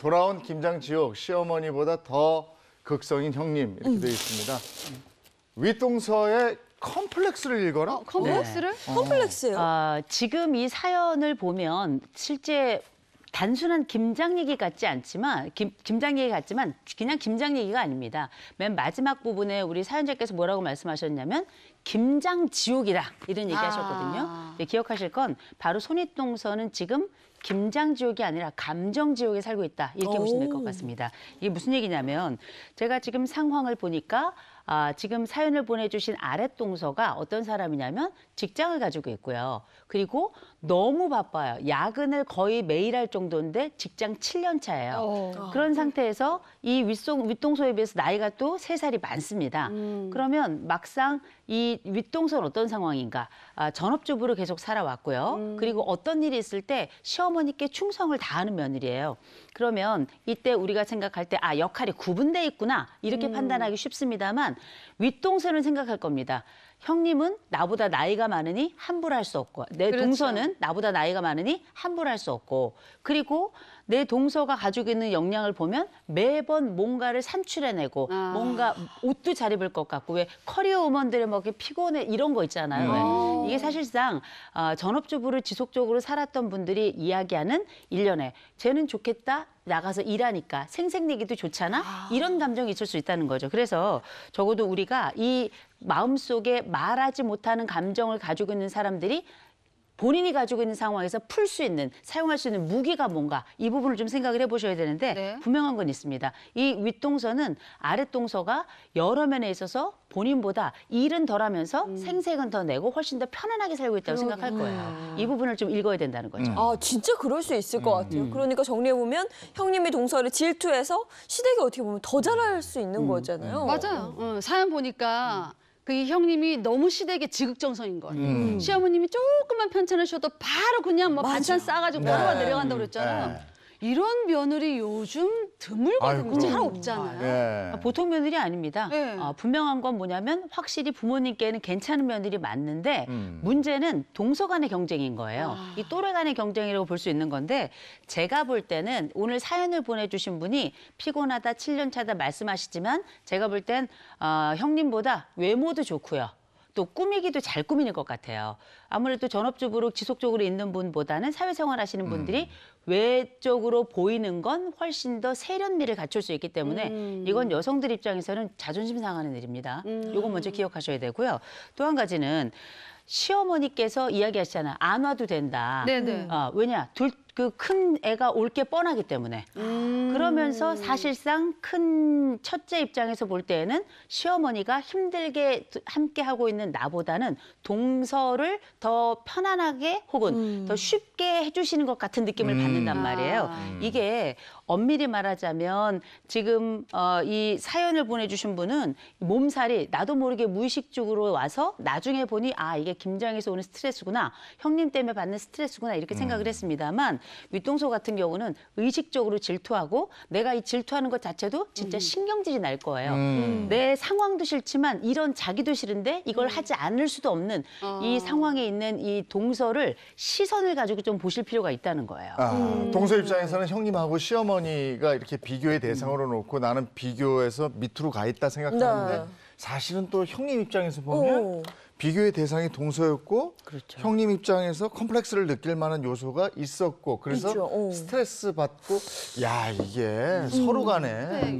돌아온 김장지옥 시어머니보다 더 극성인 형님 이렇게 음. 되어 있습니다. 윗동서의 컴플렉스를 읽어라. 어, 컴플렉스를? 네. 어. 컴플렉스요. 아, 지금 이 사연을 보면 실제 단순한 김장 얘기 같지 않지만 김, 김장 얘기 같지만 그냥 김장 얘기가 아닙니다. 맨 마지막 부분에 우리 사연자께서 뭐라고 말씀하셨냐면 김장 지옥이다 이런 얘기하셨거든요. 아. 네, 기억하실 건 바로 손윗동서는 지금 김장 지옥이 아니라 감정 지옥에 살고 있다 이렇게 보시면 될 것 같습니다. 이게 무슨 얘기냐면 제가 지금 상황을 보니까 아, 지금 사연을 보내주신 아랫동서가 어떤 사람이냐면 직장을 가지고 있고요. 그리고 너무 바빠요. 야근을 거의 매일 할 정도인데 직장 7년 차예요. 어. 그런 상태에서 이 윗동, 윗동서에 비해서 나이가 또 3살이 많습니다. 음. 그러면 막상 이 윗동서는 어떤 상황인가. 아, 전업주부로 계속 살아왔고요. 음. 그리고 어떤 일이 있을 때 시어머니께 충성을 다하는 며느리예요. 그러면 이때 우리가 생각할 때 아, 역할이 구분돼 있구나. 이렇게 음. 판단하기 쉽습니다만 윗동생을 생각할 겁니다. 형님은 나보다 나이가 많으니 함부할 수 없고 내 그렇죠. 동서는 나보다 나이가 많으니 함부할 수 없고 그리고 내 동서가 가지고 있는 역량을 보면 매번 뭔가를 산출해내고 아. 뭔가 옷도 잘 입을 것 같고 왜 커리어 우먼들의 뭐 피곤해 이런 거 있잖아요. 음. 이게 사실상 어, 전업주부를 지속적으로 살았던 분들이 이야기하는 일련의 쟤는 좋겠다 나가서 일하니까 생색내기도 좋잖아 아. 이런 감정이 있을 수 있다는 거죠. 그래서 적어도 우리가 이 마음속에 말하지 못하는 감정을 가지고 있는 사람들이 본인이 가지고 있는 상황에서 풀 수 있는 사용할 수 있는 무기가 뭔가 이 부분을 좀 생각을 해보셔야 되는데 네. 분명한 건 있습니다. 이 윗동서는 아랫동서가 여러 면에 있어서 본인보다 일은 덜하면서 음. 생색은 더 내고 훨씬 더 편안하게 살고 있다고 그러게. 생각할 거예요. 이 부분을 좀 읽어야 된다는 거죠. 음. 아 진짜 그럴 수 있을 것 음. 같아요. 음. 그러니까 정리해 보면 형님이 동서를 질투해서 시댁이 어떻게 보면 더 잘할 수 있는 음. 거잖아요. 음. 맞아요. 음. 사연 보니까. 그이 형님이 너무 시댁에 지극정성인 거예요. 음. 시어머님이 조금만 편찮으셔도 바로 그냥 뭐 반찬 싸가지고 바로 네. 내려간다고 그랬잖아요. 네. 이런 며느리 요즘 드물거든요. 잘 없잖아요. 예. 아, 보통 며느리 아닙니다. 네. 어, 분명한 건 뭐냐면 확실히 부모님께는 괜찮은 며느리 맞는데 음. 문제는 동서 간의 경쟁인 거예요. 아. 이 또래 간의 경쟁이라고 볼 수 있는 건데 제가 볼 때는 오늘 사연을 보내주신 분이 피곤하다, 7년 차다 말씀하시지만 제가 볼땐 어, 형님보다 외모도 좋고요. 또 꾸미기도 잘 꾸미는 것 같아요. 아무래도 전업주부로 지속적으로 있는 분보다는 사회생활 하시는 음. 분들이 음. 외적으로 보이는 건 훨씬 더 세련미를 갖출 수 있기 때문에 음. 이건 여성들 입장에서는 자존심 상하는 일입니다. 음. 이건 먼저 기억하셔야 되고요. 또 한 가지는 시어머니께서 이야기하시잖아요. 안 와도 된다. 네네. 어, 왜냐, 둘, 그 큰 애가 올 게 뻔하기 때문에. 음... 그러면서 사실상 큰 첫째 입장에서 볼 때에는 시어머니가 힘들게 함께 하고 있는 나보다는 동서를 더 편안하게 혹은 음. 더 쉽게 해주시는 것 같은 느낌을 음. 받는단 아. 말이에요. 아. 이게 엄밀히 말하자면 지금 어, 이 사연을 보내주신 분은 몸살이 나도 모르게 무의식적으로 와서 나중에 보니 아 이게 김장에서 오는 스트레스구나 형님 때문에 받는 스트레스구나 이렇게 생각을 음. 했습니다만 윗동소 같은 경우는 의식적으로 질투하고 내가 이 질투하는 것 자체도 진짜 음. 신경질이 날 거예요. 음. 내 상황도 싫지만 이런 자기도 싫은데 이걸 음. 하지 않을 수도 없는 어. 이 상황에 있는 이 동서를 시선을 가지고 좀 보실 필요가 있다는 거예요. 아, 음. 동서 입장에서는 형님하고 시어머니가 이렇게 비교의 대상으로 놓고 나는 비교해서 밑으로 가 있다 생각하는데 네. 사실은 또 형님 입장에서 보면 오. 비교의 대상이 동서였고 그렇죠. 형님 입장에서 컴플렉스를 느낄 만한 요소가 있었고 그래서 스트레스 받고 야 이게 음. 서로 간에 네.